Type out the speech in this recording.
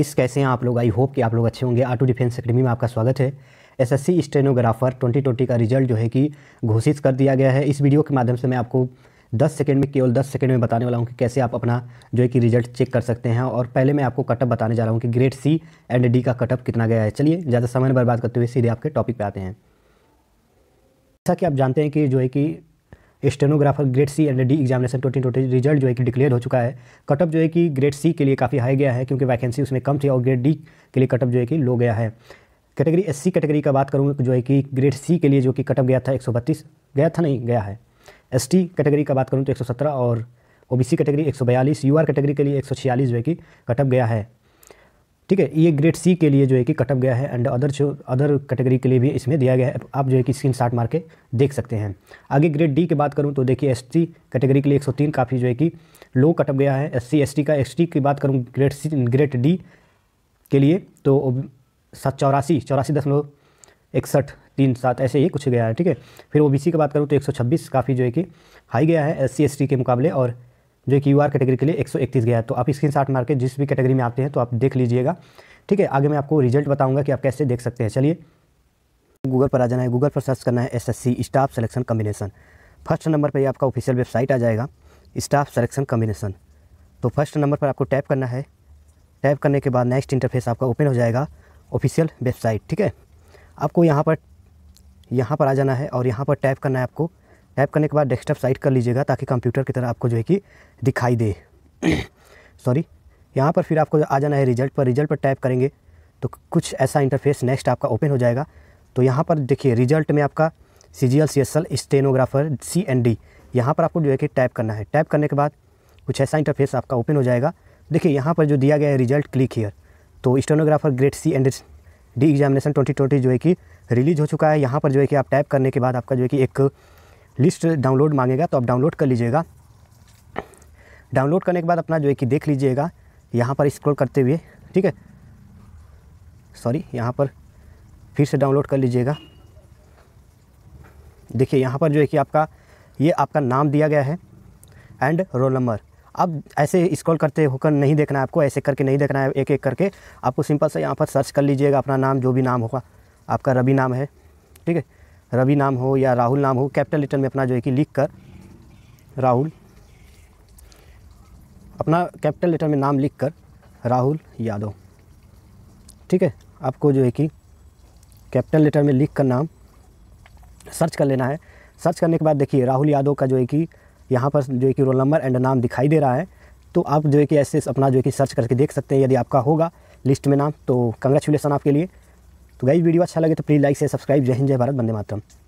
इस कैसे हैं आप लोग आई होप कि आप लोग अच्छे होंगे आटो डिफेंस अकेडमी में आपका स्वागत है एसएससी स्टेनोग्राफर 2020 का रिजल्ट जो है कि घोषित कर दिया गया है इस वीडियो के माध्यम से मैं आपको 10 सेकंड में केवल 10 सेकंड में बताने वाला हूं कि कैसे आप अपना जो है कि रिजल्ट चेक कर सकते हैं और पहले मैं आपको कटअप बताने जा रहा हूँ कि ग्रेड सी एंड डी का कटअप कितना गया है चलिए ज़्यादा समय बर्बाद करते हुए सीधे आपके टॉपिक पर आते हैं जैसा कि आप जानते हैं कि जो है कि stenographer grade C and D examination twenty twenty result जो है कि डिक्लेयर हो चुका है कटअप जो है कि ग्रेड सी के लिए काफ़ी हाई गया है क्योंकि वैकेंसी उसमें कम थी और ग्रेड डी के लिए कटअप जो है कि लो गया है कैटेगरी एस सी कैटेगरी का बात करूँ जो है कि ग्रेड सी के लिए जो कि कटअप गया था एक गया था नहीं गया है एस टी कैटेगरी का बात करूँ तो एक और ओ कैटेगरी एक सौ कैटेगरी के लिए एक जो है कि कटअप गया है ठीक है ये ग्रेड सी के लिए जो है कि कटअप गया है एंड अदर जो अदर कैटेगरी के लिए भी इसमें दिया गया है आप जो है कि स्क्रीन शार्ट मार के देख सकते हैं आगे ग्रेड डी की बात करूँ तो देखिए एस कैटेगरी के लिए एक काफ़ी जो है कि लो कटअप गया है एस सी का एस की बात करूँ ग्रेड सी ग्रेड डी के लिए तो सात चौरासी चौरासी दशमलव इकसठ तीन सात ऐसे ही कुछ गया है ठीक है फिर ओ बी सी की बात करूँ तो 126 काफ़ी जो है कि हाई गया है एस सी के मुकाबले और जो कि यू आर कैटेगरी के लिए एक गया है तो आप स्क्रीन शॉट मार के जिस भी कैटेगरी में आते हैं तो आप देख लीजिएगा ठीक है आगे मैं आपको रिजल्ट बताऊंगा कि आप कैसे देख सकते हैं चलिए गूगल पर आ जाना है गूगल पर सर्च करना है S S C staff selection combination first number पर आपका ऑफिशियल वेबसाइट आ जाएगा स्टाफ सेलेक्शन कम्बिनेशन तो फर्स्ट नंबर पर आपको टैप करना है टैप करने के बाद नेक्स्ट इंटरफेस आपका ओपन हो जाएगा ऑफिशियल वेबसाइट ठीक है आपको यहाँ पर यहाँ पर आ जाना है और यहाँ पर टैप करना है आपको टाइप करने के बाद डेस्कटॉप साइड कर लीजिएगा ताकि कंप्यूटर की तरह आपको जो है कि दिखाई दे सॉरी यहाँ पर फिर आपको आ जाना है रिजल्ट पर रिजल्ट पर टाइप करेंगे तो कुछ ऐसा इंटरफेस नेक्स्ट आपका ओपन हो जाएगा तो यहाँ पर देखिए रिजल्ट में आपका C G L C S L stenographer C and D यहाँ पर आपको जो है कि टाइप करना है टाइप करने के बाद कुछ ऐसा इंटरफेस आपका ओपन हो जाएगा देखिए यहाँ पर जो दिया गया है रिजल्ट क्लिक हीयर तो stenographer grade C and D examination twenty twenty जो है कि रिलीज़ हो चुका है यहाँ पर जो है कि आप टाइप करने के बाद आपका जो है कि एक लिस्ट डाउनलोड मांगेगा तो आप डाउनलोड कर लीजिएगा डाउनलोड करने के बाद अपना जो है कि देख लीजिएगा यहाँ पर स्क्रॉल करते हुए ठीक है सॉरी यहाँ पर फिर से डाउनलोड कर लीजिएगा देखिए यहाँ पर जो है कि आपका ये आपका नाम दिया गया है एंड रोल नंबर अब ऐसे स्क्रॉल करते होकर नहीं देखना है आपको ऐसे करके नहीं देखना है एक एक करके आपको सिंपल से यहाँ पर सर्च कर लीजिएगा अपना नाम जो भी नाम होगा आपका रवि नाम है ठीक है रवि नाम हो या राहुल नाम हो कैपिटल लेटर में अपना जो है कि लिख कर राहुल अपना कैपिटल लेटर में नाम लिख कर राहुल यादव ठीक है आपको जो है कि कैपिटल लेटर में लिख कर नाम सर्च कर लेना है सर्च करने के बाद देखिए राहुल यादव का जो है कि यहाँ पर जो है कि रोल नंबर एंड नाम दिखाई दे रहा है तो आप जो है कि ऐसे अपना जो है कि सर्च करके देख सकते हैं यदि आपका होगा लिस्ट में नाम तो कंग्रेचुलेसन आपके लिए तो गाइज वीडियो अच्छा लगे तो प्लीज़ लाइक से सब्सक्राइब जय हिंद जय भारत बंदे मातरम